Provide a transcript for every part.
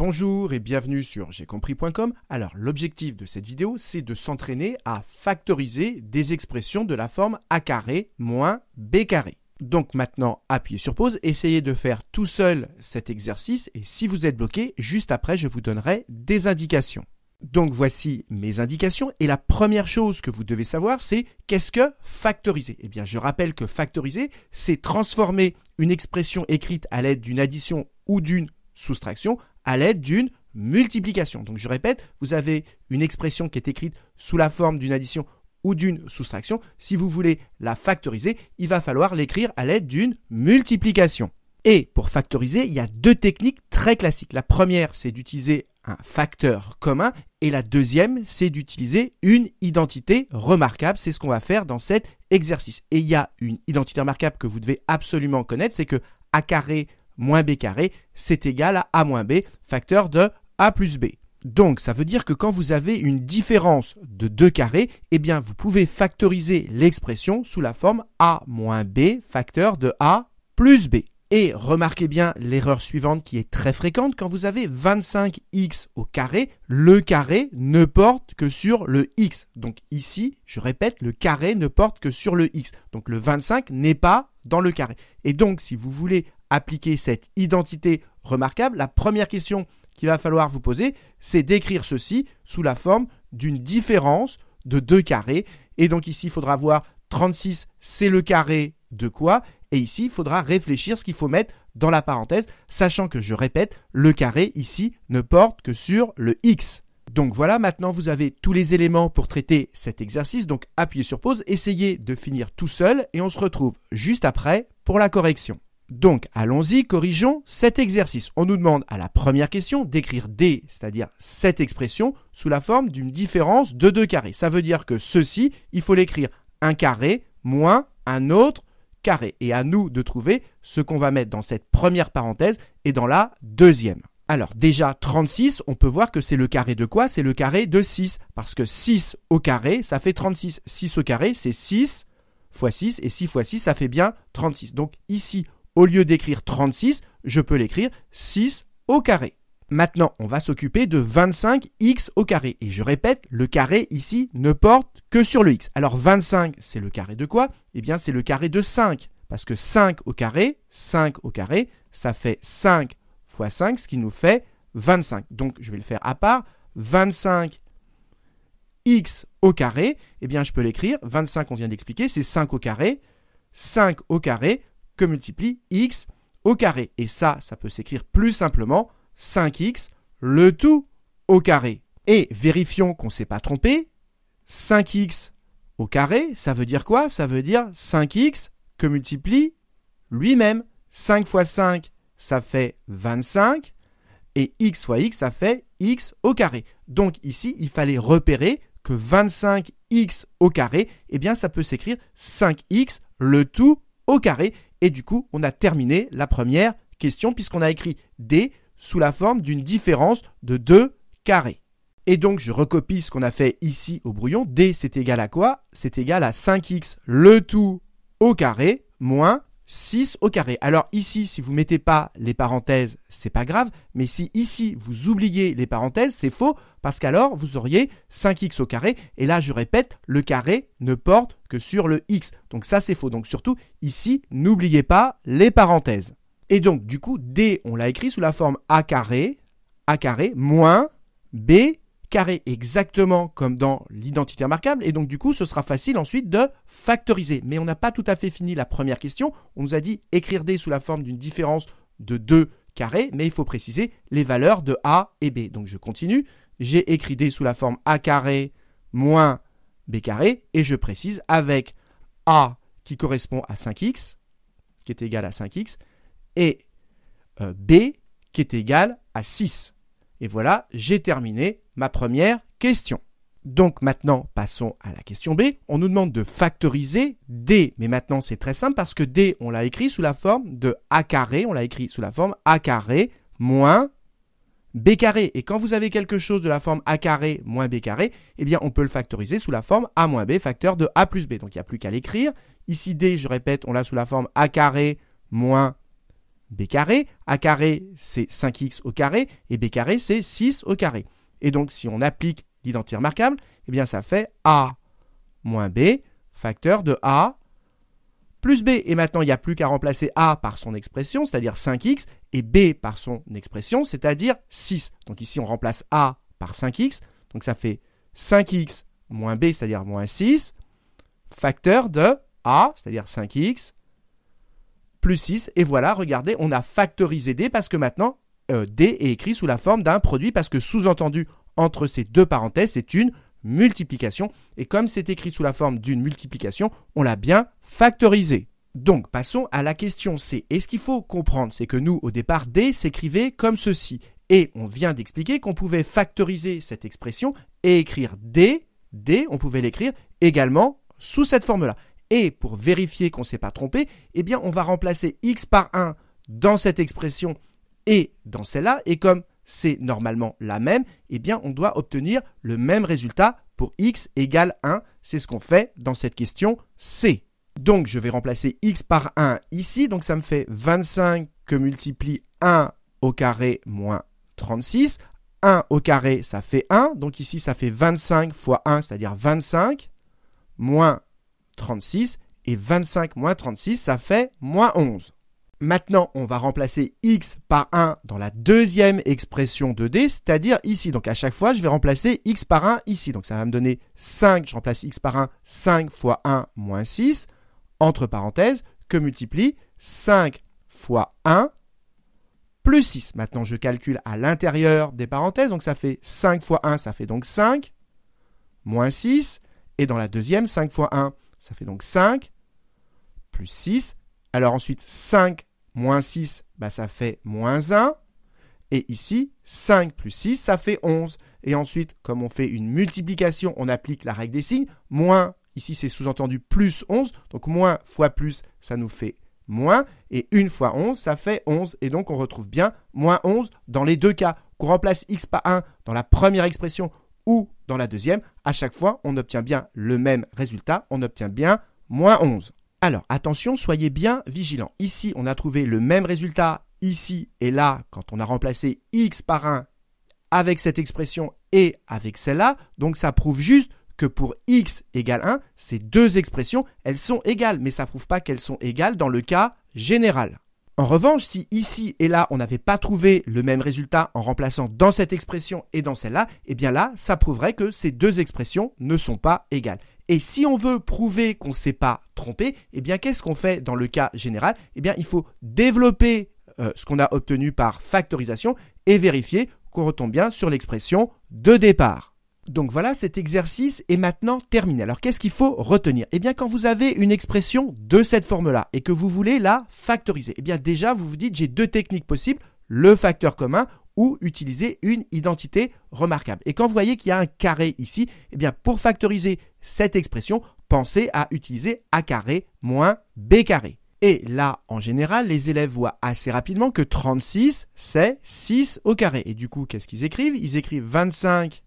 Bonjour et bienvenue sur j'ai compris.com. Alors l'objectif de cette vidéo c'est de s'entraîner à factoriser des expressions de la forme a carré moins b carré. Donc maintenant appuyez sur pause, essayez de faire tout seul cet exercice et si vous êtes bloqué, juste après je vous donnerai des indications. Donc voici mes indications et la première chose que vous devez savoir c'est qu'est-ce que factoriser Eh bien je rappelle que factoriser c'est transformer une expression écrite à l'aide d'une addition ou d'une soustraction à l'aide d'une multiplication. Donc je répète, vous avez une expression qui est écrite sous la forme d'une addition ou d'une soustraction. Si vous voulez la factoriser, il va falloir l'écrire à l'aide d'une multiplication. Et pour factoriser, il y a deux techniques très classiques. La première, c'est d'utiliser un facteur commun et la deuxième, c'est d'utiliser une identité remarquable. C'est ce qu'on va faire dans cet exercice. Et il y a une identité remarquable que vous devez absolument connaître, c'est que a carré moins b carré, c'est égal à a moins b, facteur de a plus b. Donc ça veut dire que quand vous avez une différence de deux carrés, eh bien vous pouvez factoriser l'expression sous la forme a moins b facteur de a plus b. Et remarquez bien l'erreur suivante qui est très fréquente quand vous avez 25x au carré, le carré ne porte que sur le x. Donc ici, je répète, le carré ne porte que sur le x. Donc le 25 n'est pas dans le carré. Et donc si vous voulez appliquer cette identité remarquable, la première question qu'il va falloir vous poser, c'est d'écrire ceci sous la forme d'une différence de deux carrés. Et donc ici, il faudra voir 36, c'est le carré de quoi Et ici, il faudra réfléchir ce qu'il faut mettre dans la parenthèse, sachant que, je répète, le carré ici ne porte que sur le x. Donc voilà, maintenant vous avez tous les éléments pour traiter cet exercice, donc appuyez sur pause, essayez de finir tout seul et on se retrouve juste après pour la correction. Donc, allons-y, corrigeons cet exercice. On nous demande à la première question d'écrire D, c'est-à-dire cette expression, sous la forme d'une différence de deux carrés. Ça veut dire que ceci, il faut l'écrire un carré moins un autre carré. Et à nous de trouver ce qu'on va mettre dans cette première parenthèse et dans la deuxième. Alors déjà 36, on peut voir que c'est le carré de quoi C'est le carré de 6. Parce que 6 au carré, ça fait 36. 6 au carré, c'est 6 fois 6. Et 6 fois 6, ça fait bien 36. Donc ici, au lieu d'écrire 36, je peux l'écrire 6 au carré. Maintenant, on va s'occuper de 25x au carré. Et je répète, le carré ici ne porte que sur le x. Alors 25, c'est le carré de quoi Eh bien, c'est le carré de 5. Parce que 5 au carré, 5 au carré, ça fait 5 fois 5, ce qui nous fait 25. Donc, je vais le faire à part. 25x au carré, eh bien, je peux l'écrire. 25, on vient d'expliquer, c'est 5 au carré. 5 au carré multiplie x au carré. Et ça, ça peut s'écrire plus simplement 5x, le tout au carré. Et vérifions qu'on ne s'est pas trompé. 5x au carré, ça veut dire quoi Ça veut dire 5x que multiplie lui-même. 5 fois 5, ça fait 25. Et x fois x, ça fait x au carré. Donc ici, il fallait repérer que 25x au carré, et eh bien ça peut s'écrire 5x le tout au carré. Et du coup, on a terminé la première question puisqu'on a écrit D sous la forme d'une différence de 2 carrés. Et donc, je recopie ce qu'on a fait ici au brouillon. D, c'est égal à quoi C'est égal à 5x, le tout au carré, moins 6 au carré. Alors ici, si vous mettez pas les parenthèses, c'est pas grave, mais si ici vous oubliez les parenthèses, c'est faux parce qu'alors vous auriez 5x au carré et là je répète, le carré ne porte que sur le x. Donc ça c'est faux. Donc surtout ici, n'oubliez pas les parenthèses. Et donc du coup, d on l'a écrit sous la forme a carré a carré moins b carré exactement comme dans l'identité remarquable, et donc du coup ce sera facile ensuite de factoriser. Mais on n'a pas tout à fait fini la première question, on nous a dit écrire D sous la forme d'une différence de 2 carrés, mais il faut préciser les valeurs de A et B. Donc je continue, j'ai écrit D sous la forme A carré moins B carré, et je précise avec A qui correspond à 5x, qui est égal à 5x, et euh, B qui est égal à 6. Et voilà, j'ai terminé ma première question. Donc maintenant, passons à la question B. On nous demande de factoriser D. Mais maintenant, c'est très simple parce que D, on l'a écrit sous la forme de A carré. On l'a écrit sous la forme A carré moins B carré. Et quand vous avez quelque chose de la forme A carré moins B carré, eh bien, on peut le factoriser sous la forme A moins B, facteur de A plus B. Donc, il n'y a plus qu'à l'écrire. Ici, D, je répète, on l'a sous la forme A carré moins b carré, a carré c'est 5x au carré, et b carré c'est 6 au carré. Et donc si on applique l'identité remarquable, eh bien ça fait a moins b, facteur de a plus b. Et maintenant il n'y a plus qu'à remplacer a par son expression, c'est-à-dire 5x, et b par son expression, c'est-à-dire 6. Donc ici on remplace a par 5x, donc ça fait 5x moins b, c'est-à-dire moins 6, facteur de a, c'est-à-dire 5x, plus 6, et voilà, regardez, on a factorisé D parce que maintenant, euh, D est écrit sous la forme d'un produit parce que sous-entendu, entre ces deux parenthèses, c'est une multiplication, et comme c'est écrit sous la forme d'une multiplication, on l'a bien factorisé. Donc passons à la question C. Et ce qu'il faut comprendre, c'est que nous, au départ, D s'écrivait comme ceci. Et on vient d'expliquer qu'on pouvait factoriser cette expression et écrire D, D, on pouvait l'écrire également sous cette forme-là. Et pour vérifier qu'on ne s'est pas trompé, eh bien on va remplacer x par 1 dans cette expression et dans celle-là. Et comme c'est normalement la même, eh bien on doit obtenir le même résultat pour x égale 1. C'est ce qu'on fait dans cette question C. Donc je vais remplacer x par 1 ici, donc ça me fait 25 que multiplie 1 au carré moins 36. 1 au carré, ça fait 1. Donc ici, ça fait 25 fois 1, c'est-à-dire 25, moins 36 et 25 moins 36, ça fait moins 11. Maintenant, on va remplacer x par 1 dans la deuxième expression de d, c'est-à-dire ici. Donc à chaque fois, je vais remplacer x par 1 ici. Donc ça va me donner 5, je remplace x par 1, 5 fois 1 moins 6, entre parenthèses, que multiplie 5 fois 1 plus 6. Maintenant, je calcule à l'intérieur des parenthèses, donc ça fait 5 fois 1, ça fait donc 5, moins 6, et dans la deuxième, 5 fois 1, ça fait donc 5 plus 6. Alors ensuite, 5 moins 6, bah, ça fait moins 1. Et ici, 5 plus 6, ça fait 11. Et ensuite, comme on fait une multiplication, on applique la règle des signes. Moins, ici c'est sous-entendu plus 11. Donc moins fois plus, ça nous fait moins. Et une fois 11, ça fait 11. Et donc on retrouve bien moins 11 dans les deux cas. Qu'on remplace x par 1 dans la première expression ou dans la deuxième, à chaque fois, on obtient bien le même résultat, on obtient bien moins 11. Alors attention, soyez bien vigilants. Ici, on a trouvé le même résultat, ici et là, quand on a remplacé x par 1 avec cette expression et avec celle-là, donc ça prouve juste que pour x égale 1, ces deux expressions, elles sont égales, mais ça ne prouve pas qu'elles sont égales dans le cas général. En revanche, si ici et là on n'avait pas trouvé le même résultat en remplaçant dans cette expression et dans celle-là, eh bien là, ça prouverait que ces deux expressions ne sont pas égales. Et si on veut prouver qu'on ne s'est pas trompé, eh bien qu'est-ce qu'on fait dans le cas général Eh bien il faut développer euh, ce qu'on a obtenu par factorisation et vérifier qu'on retombe bien sur l'expression de départ. Donc voilà, cet exercice est maintenant terminé. Alors qu'est-ce qu'il faut retenir Eh bien quand vous avez une expression de cette forme-là et que vous voulez la factoriser, eh bien déjà vous vous dites j'ai deux techniques possibles, le facteur commun ou utiliser une identité remarquable. Et quand vous voyez qu'il y a un carré ici, eh bien pour factoriser cette expression, pensez à utiliser a carré moins b carré. Et là, en général, les élèves voient assez rapidement que 36, c'est 6 au carré. Et du coup, qu'est-ce qu'ils écrivent Ils écrivent 25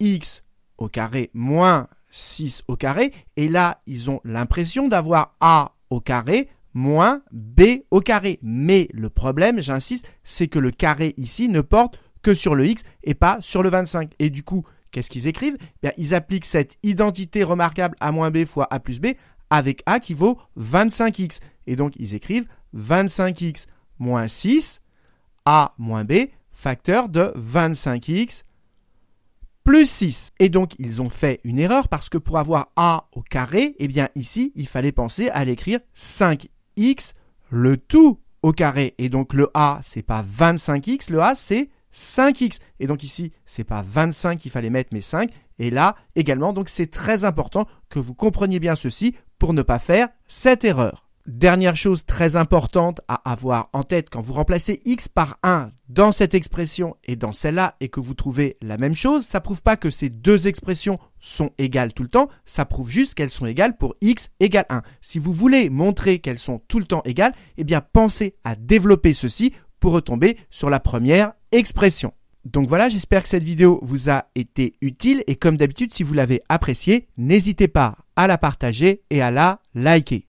x au carré moins 6 au carré. Et là, ils ont l'impression d'avoir a au carré moins b au carré. Mais le problème, j'insiste, c'est que le carré ici ne porte que sur le x et pas sur le 25. Et du coup, qu'est-ce qu'ils écrivent eh Bien, Ils appliquent cette identité remarquable a moins b fois a plus b avec a qui vaut 25x. Et donc, ils écrivent 25x moins 6, a moins b, facteur de 25x plus 6. Et donc ils ont fait une erreur parce que pour avoir a au carré, eh bien ici il fallait penser à l'écrire 5x le tout au carré. Et donc le a c'est pas 25x, le a c'est 5x. Et donc ici c'est pas 25 qu'il fallait mettre mais 5. Et là également donc c'est très important que vous compreniez bien ceci pour ne pas faire cette erreur. Dernière chose très importante à avoir en tête quand vous remplacez x par 1 dans cette expression et dans celle-là et que vous trouvez la même chose, ça prouve pas que ces deux expressions sont égales tout le temps, ça prouve juste qu'elles sont égales pour x égale 1. Si vous voulez montrer qu'elles sont tout le temps égales, eh bien pensez à développer ceci pour retomber sur la première expression. Donc voilà, j'espère que cette vidéo vous a été utile et comme d'habitude, si vous l'avez appréciée, n'hésitez pas à la partager et à la liker.